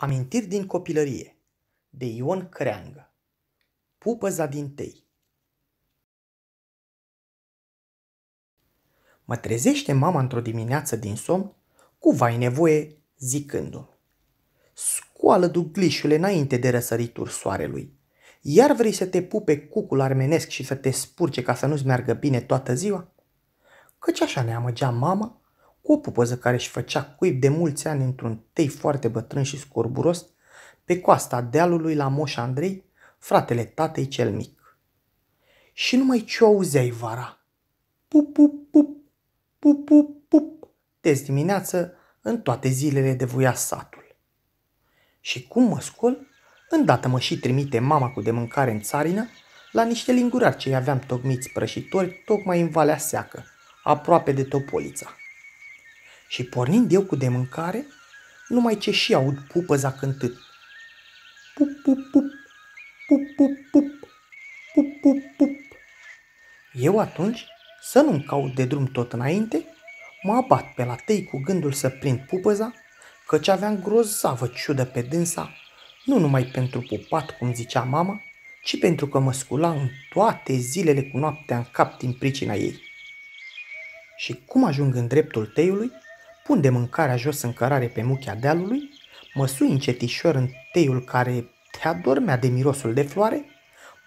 Amintiri din copilărie de Ion Creangă Pupăza din tei Mă trezește mama într-o dimineață din somn cu vai nevoie zicându-mi Scoală duglișule înainte de răsăritul soarelui. Iar vrei să te pupe cucul armenesc și să te spurce ca să nu-ți meargă bine toată ziua? Căci așa ne amăgea mama cu o pupăză care își făcea cuib de mulți ani într-un tei foarte bătrân și scorburos, pe coasta dealului la Moș Andrei, fratele tatei cel mic. Și numai ce auzeai vara. Pup, pup, pup, pup, pup, pup, des dimineață, în toate zilele de voia satul. Și cum mă scol, îndată mă și trimite mama cu de mâncare în țarină, la niște lingurari ce aveam tocmiți prășitori tocmai în Valea Seacă, aproape de Topolița și pornind eu cu de mâncare, numai ce și aud pupăza cântând. Pup, pup, pup, pup, pup, pup, pup, pup, pup. Eu atunci, să nu-mi caut de drum tot înainte, mă abat pe la tei cu gândul să prind pupăza, căci aveam grozavă ciudă pe dânsa, nu numai pentru pupat, cum zicea mama, ci pentru că mă scula în toate zilele cu noaptea în cap din pricina ei. Și cum ajung în dreptul teiului, Pun de mâncarea jos în cărare pe muchea dealului, mă sui încetișor în teiul care te adormea de mirosul de floare,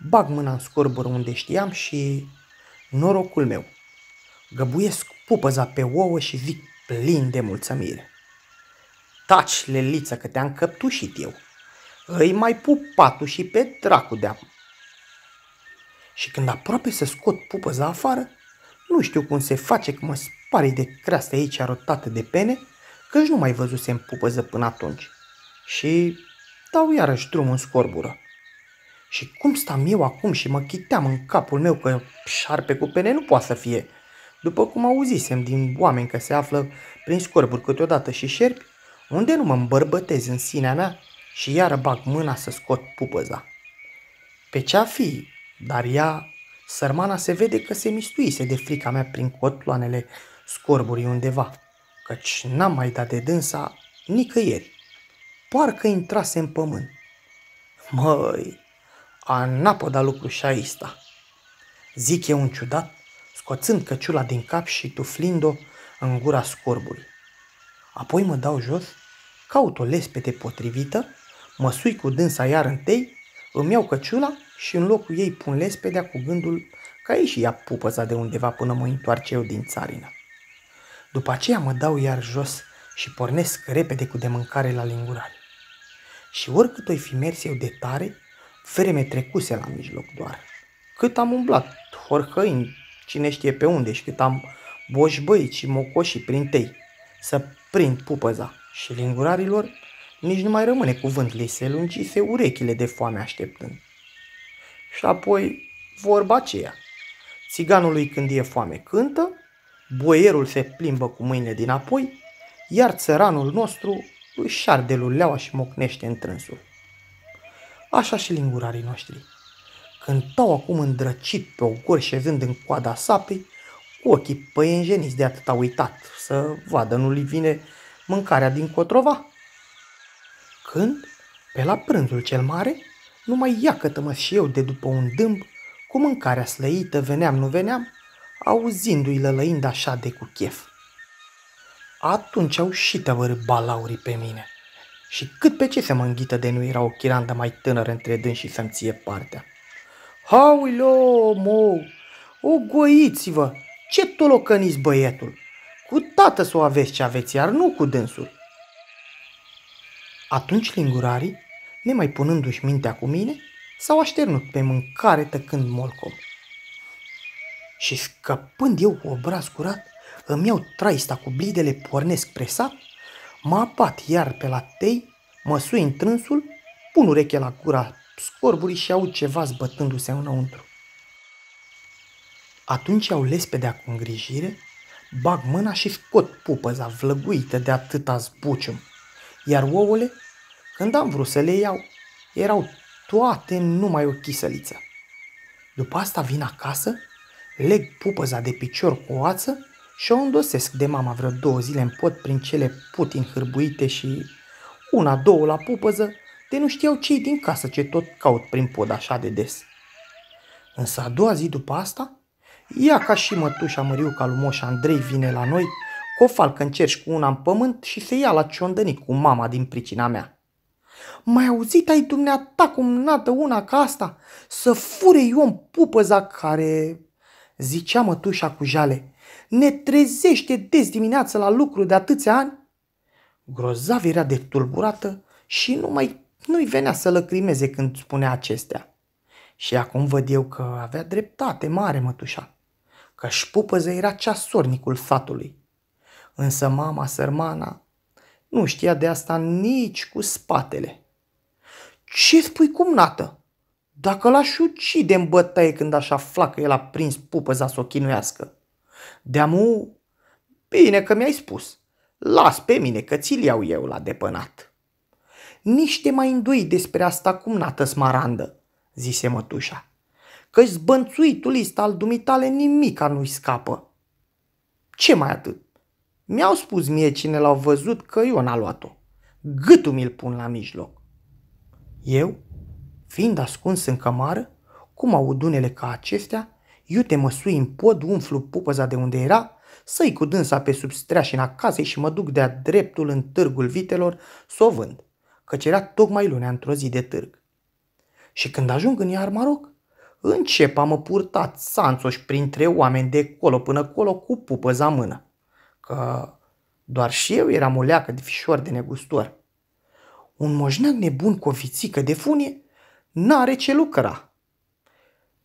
bag mâna în scorbură unde știam și... norocul meu. Găbuiesc pupăza pe ouă și zic plin de mulțumire. Taci, leliță, că te-am căptușit eu. Îi mai pup patul și pe dracu de -am. Și când aproape să scot pupăza afară, nu știu cum se face că mă spari de creastă aici arătată de pene, căci nu mai văzusem pupăză până atunci. Și dau iarăși drum în scorbură. Și cum stam eu acum și mă chiteam în capul meu că șarpe cu pene nu poate să fie. După cum auzisem din oameni că se află prin scorburi câteodată și șerpi, unde nu mă îmbărbătez în sinea mea și iară bag mâna să scot pupăza. Pe cea fi, dar ea Sărmana se vede că se mistuise de frica mea prin cotloanele scorburii undeva, căci n-am mai dat de dânsa nicăieri. Parcă intrase în pământ. Măi, a n lucru și aista. Zic eu un ciudat, scoțând căciula din cap și tuflind-o în gura scorbului. Apoi mă dau jos, caut o lespete potrivită, mă sui cu dânsa iar întâi îmi iau căciula și în locul ei pun lespedea cu gândul ca ei și ea pupăța de undeva până mă întoarce eu din țarină. După aceea mă dau iar jos și pornesc repede cu de mâncare la lingurare. Și oricât o fi mers eu de tare, vreme trecuse la mijloc doar. Cât am umblat, horhăini, cine știe pe unde și cât am boșbăit și mocoșii prin tei, să prind pupăza și lingurarilor nici nu mai rămâne cuvânt, li se lungise urechile de foame așteptând. Și apoi vorba aceea. Țiganului când e foame cântă, boierul se plimbă cu mâinile dinapoi, iar țăranul nostru își arde luleaua și mocnește trânsul. Așa și lingurarii noștri. Cântau acum îndrăcit pe o gor șezând în coada sapei, cu ochii păienjeniți de atâta uitat, să vadă nu-li vine mâncarea din cotrova când, pe la prânzul cel mare, numai iacătă-mă și eu de după un dâmb, cu mâncarea slăită veneam nu veneam, auzindu-i lălăind așa de cu chef. Atunci au și tăvărât balaurii pe mine. Și cât pe ce se mă înghită de nu era o chirandă mai tânără între dâns și să-mi ție partea. Hauilo, mou, ogoiți-vă, ce tolocăniți băietul! Cu tată să o aveți ce aveți, iar nu cu dânsul. Atunci lingurarii, nemai punându-și mintea cu mine, s-au așternut pe mâncare tăcând molcom. Și scăpând eu cu obraz curat, îmi iau traista cu blidele, pornesc presat, mă apat iar pe la tei, mă sui în trânsul, pun urechea la cura, scorburii și aud ceva zbătându-se înăuntru. Atunci iau lespedea cu îngrijire, bag mâna și scot pupăza vlăguită de atâta zbucium iar ouăle, când am vrut să le iau, erau toate numai o chisăliță. După asta vin acasă, leg pupăza de picior cu oață și o îndosesc de mama vreo două zile în pot prin cele putin hârbuite și una, două la pupăză, de nu știau cei din casă ce tot caut prin pod așa de des. Însă a doua zi după asta, ea ca și mătușa Măriuca lui Moș Andrei vine la noi o falcă în cerș cu una în pământ și se ia la ciondănic cu mama din pricina mea. Mai auzit ai dumneata cum nată una ca asta? Să fure în pupăza care... Zicea mătușa cu jale, ne trezește des dimineața la lucru de atâția ani? Grozav era de tulburată și nu mai nu-i venea să lăcrimeze când spunea acestea. Și acum văd eu că avea dreptate mare mătușa, că șpupăză era ceasornicul satului însă mama sărmana nu știa de asta nici cu spatele. Ce spui cum nată? Dacă l-aș ucide în bătaie când așa flacă el a prins pupăza să o chinuiască. Deamu, bine că mi-ai spus. Las pe mine că ți-l iau eu la depănat. Nici te mai îndui despre asta cum nată smarandă, zise mătușa, că zbănțuitul ăsta al dumitale nimica nu-i scapă. Ce mai atât? Mi-au spus mie cine l-au văzut că n a luat-o. Gâtul mi-l pun la mijloc. Eu, fiind ascuns în cămară, cum aud unele ca acestea, eu te măsui în pod, umflu pupăza de unde era, să-i cu dânsa pe sub streașina casei și mă duc de-a dreptul în târgul vitelor să o vând, căci era tocmai lunea într-o zi de târg. Și când ajung în iar maroc, încep a mă purta țanțoși printre oameni de colo până colo cu pupăza mână că doar și eu eram o leacă de fișor de negustor. Un moșneag nebun cu o fițică de funie n-are ce lucra.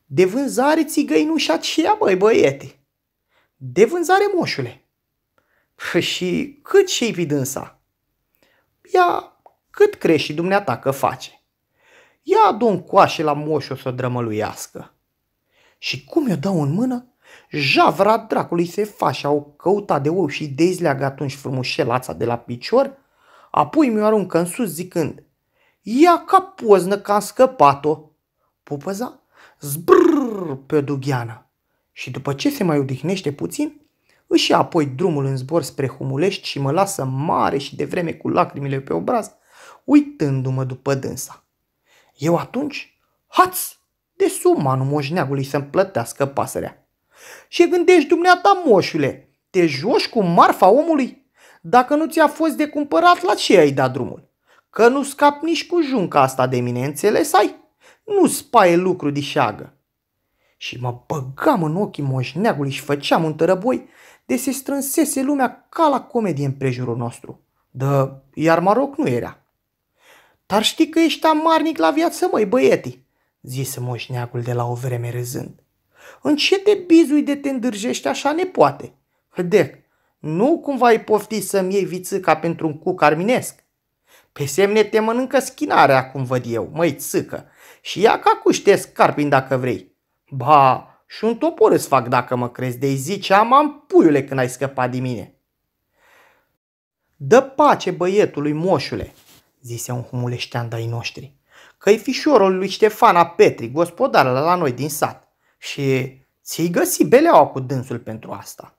De vânzare țigăi nu și aceea, băi băiete. De vânzare, moșule. Păi și cât și fi dânsa? Ia cât crești dumneata că face. Ia adun coașe la moșul să drămăluiască. Și cum i-o dau în mână, Javra dracului se face o căutat de ou și dezleagă atunci frumușelața de la picior, apoi mi-o aruncă în sus zicând, Ia ca poznă că am scăpat-o! Pupăza zbrrr pe dugheană și după ce se mai odihnește puțin, își ia apoi drumul în zbor spre Humulești și mă lasă mare și de vreme cu lacrimile pe obraz, uitându-mă după dânsa. Eu atunci, hați, de suma nu moșneagului să-mi plătească pasărea. Și gândești dumneata, moșule, te joci cu marfa omului? Dacă nu ți-a fost de cumpărat, la ce ai dat drumul? Că nu scap nici cu junca asta de mine, înțeles ai? Nu spaie lucru de șagă. Și mă băgam în ochii moșneagului și făceam un tărăboi de se strânsese lumea ca la comedie împrejurul nostru. Dă, iar Maroc nu era. Dar știi că ești amarnic la viață, măi, băieti, zise moșneagul de la o vreme râzând. În ce te bizui de te îndârjești așa nepoate? De, nu cumva ai pofti să-mi iei ca pentru un cuc arminesc? Pe semne te mănâncă schinarea, cum văd eu, măi țâcă, și ia ca cuștesc carpin dacă vrei. Ba, și un topor îți fac dacă mă crezi, de-i zice, am puiule când ai scăpat din mine. Dă pace băietului, moșule, zise un humuleștean de noștri, că-i fișorul lui Ștefana Petri, gospodară la noi din sat și ți-ai găsi beleaua cu dânsul pentru asta.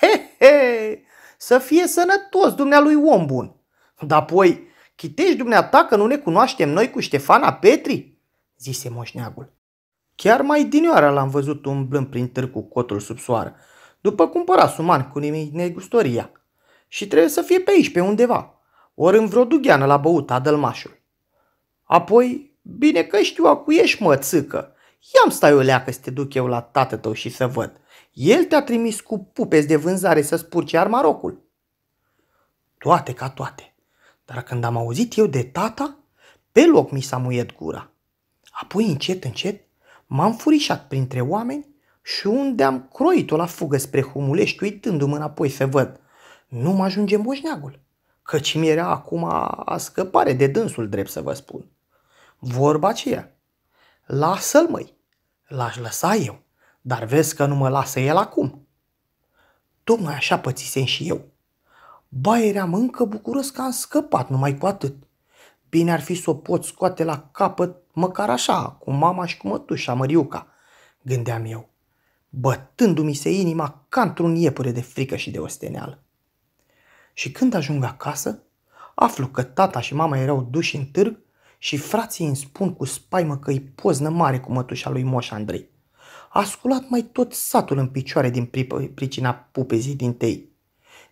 He, he, să fie sănătos dumnealui om bun. Dar apoi, chitești dumneata că nu ne cunoaștem noi cu Ștefana Petri? zise moșneagul. Chiar mai dinioară l-am văzut umblând prin târg cu cotul sub soară, după cumpăra suman cu nimic negustoria. Și trebuie să fie pe aici, pe undeva, ori în vreo dugheană la băut adălmașul. Apoi, bine că știu acu ești mățâcă, Ia-mi stai o leacă să te duc eu la tată tău și să văd. El te-a trimis cu pupes de vânzare să spurci armarocul. Toate ca toate. Dar când am auzit eu de tata, pe loc mi s-a muiet gura. Apoi încet, încet, m-am furișat printre oameni și unde am croit-o la fugă spre Humulești, uitându-mă înapoi să văd. Nu mă ajunge moșneagul, căci mi era acum a scăpare de dânsul drept să vă spun. Vorba aceea, Lasă-l, măi! L-aș lăsa eu, dar vezi că nu mă lasă el acum. Tocmai așa pățisem și eu. Ba, eram încă bucuros că am scăpat, numai cu atât. Bine ar fi să o pot scoate la capăt, măcar așa, cu mama și cu mătușa Măriuca, gândeam eu, bătându-mi se inima ca într-un iepure de frică și de osteneală. Și când ajung acasă, aflu că tata și mama erau duși în târg și frații îmi spun cu spaimă că îi poznă mare cu mătușa lui Moș Andrei. A sculat mai tot satul în picioare din pricina pupezii din tei.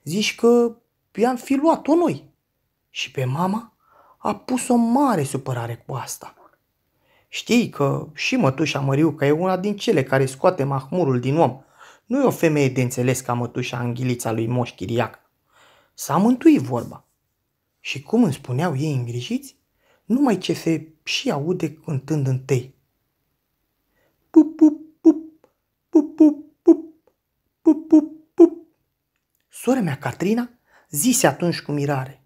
Zici că i-am fi luat-o noi. Și pe mama a pus o mare supărare cu asta. Știi că și mătușa Măriuca e una din cele care scoate mahmurul din om. Nu e o femeie de înțeles ca mătușa Anghilița lui Moș Chiriac. S-a mântuit vorba. Și cum îmi spuneau ei îngrijiți, numai ce se și aude cântând tei. Pup, pup, pup, pup, pup, pup, pup, pup, pup. Sora mea, Catrina, zise atunci cu mirare.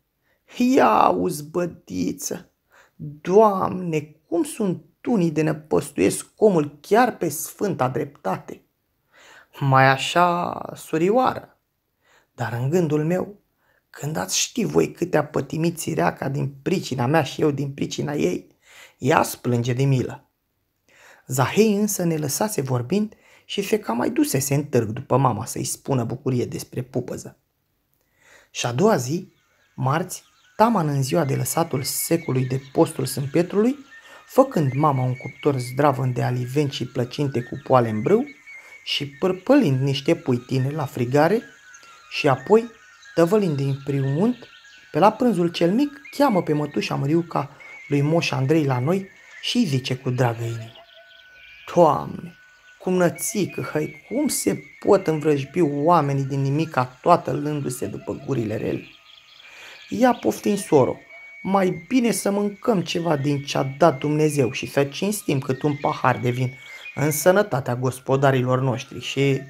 Ia auzi, bădiță! Doamne, cum sunt unii de năpăstuiesc omul chiar pe sfânta dreptate! Mai așa, surioară! Dar în gândul meu când ați ști voi câte a pătimit țireaca din pricina mea și eu din pricina ei, ea splânge de milă. Zahei însă ne lăsase vorbind și feca mai dusese în târg după mama să-i spună bucurie despre pupăză. Și a doua zi, marți, taman în ziua de lăsatul secului de postul Sânt Petrului, făcând mama un cuptor zdravăn de aliveni și plăcinte cu poale în brâu și pârpălind niște puitine la frigare și apoi Tăvălind din priunt, pe la prânzul cel mic, cheamă pe mătușa Măriuca lui Moș Andrei la noi și îi zice cu dragă inimă. Doamne, cum nățică, hai, cum se pot învrăjbi oamenii din nimica toată lându-se după gurile rele? Ia poftim, soro, mai bine să mâncăm ceva din ce-a dat Dumnezeu și să cinstim cât un pahar de vin în sănătatea gospodarilor noștri și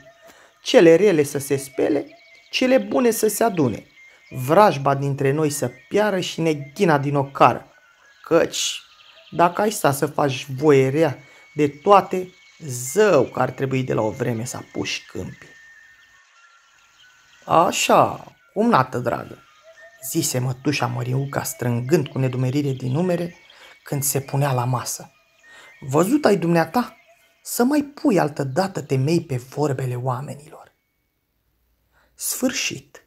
cele rele să se spele cele bune să se adune, vrajba dintre noi să piară și neghina din ocară, căci dacă ai sta să faci voie rea de toate, zău că ar trebui de la o vreme să apuși câmpii. Așa, nată, dragă, zise mătușa Măriuca strângând cu nedumerire din numere când se punea la masă. Văzut ai dumneata să mai pui altă dată temei pe vorbele oamenilor. Sfârșit.